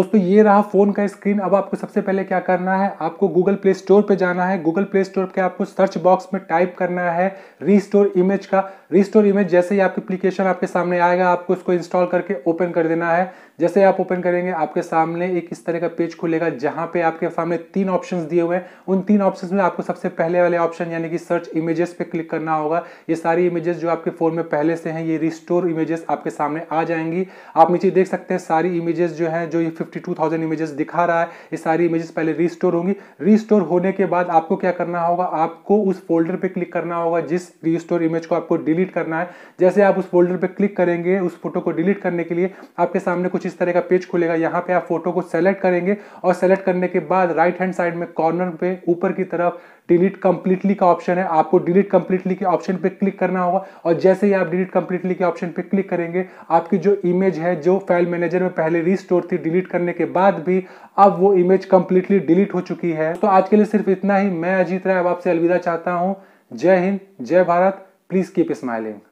दोस्तों ये रहा फोन का स्क्रीन अब आपको सबसे पहले क्या करना है आपको गूगल प्ले स्टोर पे जाना है गूगल प्ले स्टोर पे आपको सर्च बॉक्स में टाइप करना है रीस्टोर इमेज का रीस्टोर इमेज जैसे ही आपकी एप्लीकेशन आपके सामने आएगा आपको इसको इंस्टॉल करके ओपन कर देना है जैसे आप ओपन करेंगे आपके सामने एक इस तरह का पेज खुलेगा जहाँ पे आपके सामने तीन ऑप्शन दिए हुए हैं उन तीन ऑप्शन में आपको सबसे पहले वाले ऑप्शन यानी कि सर्च इमेजेस पे क्लिक करना होगा ये सारी इमेजेस जो आपके फ़ोन में पहले से हैं ये रिस्टोर इमेजेस आपके सामने आ जाएंगी आप नीचे देख सकते हैं सारी इमेजेस जो है जो ये 52,000 इमेजेस दिखा रहा है ये सारी इमेजेस पहले रिस्टोर होंगी रिस्टोर होने के बाद आपको क्या करना होगा आपको उस फोल्डर पे क्लिक करना होगा जिस रिस्टोर इमेज को आपको डिलीट करना है जैसे आप उस फोल्डर पे क्लिक करेंगे उस फोटो को डिलीट करने के लिए आपके सामने कुछ इस तरह का पेज खुलेगा यहाँ पे आप फोटो को सेलेक्ट करेंगे और सेलेक्ट करने के बाद राइट हैंड साइड में कॉर्नर पे ऊपर की तरफ डिलीट कंप्लीटली का ऑप्शन है आपको डिलीट कंप्लीटली के ऑप्शन पे क्लिक करना होगा और जैसे ही आप डिलीट कंप्लीटली के ऑप्शन पे क्लिक करेंगे आपकी जो इमेज है जो फाइल मैनेजर में पहले रिस्टोर थी डिलीट करने के बाद भी अब वो इमेज कंप्लीटली डिलीट हो चुकी है तो आज के लिए सिर्फ इतना ही मैं अजीत राय अब आपसे अलविदा चाहता हूँ जय हिंद जय भारत प्लीज कीप स्माइलिंग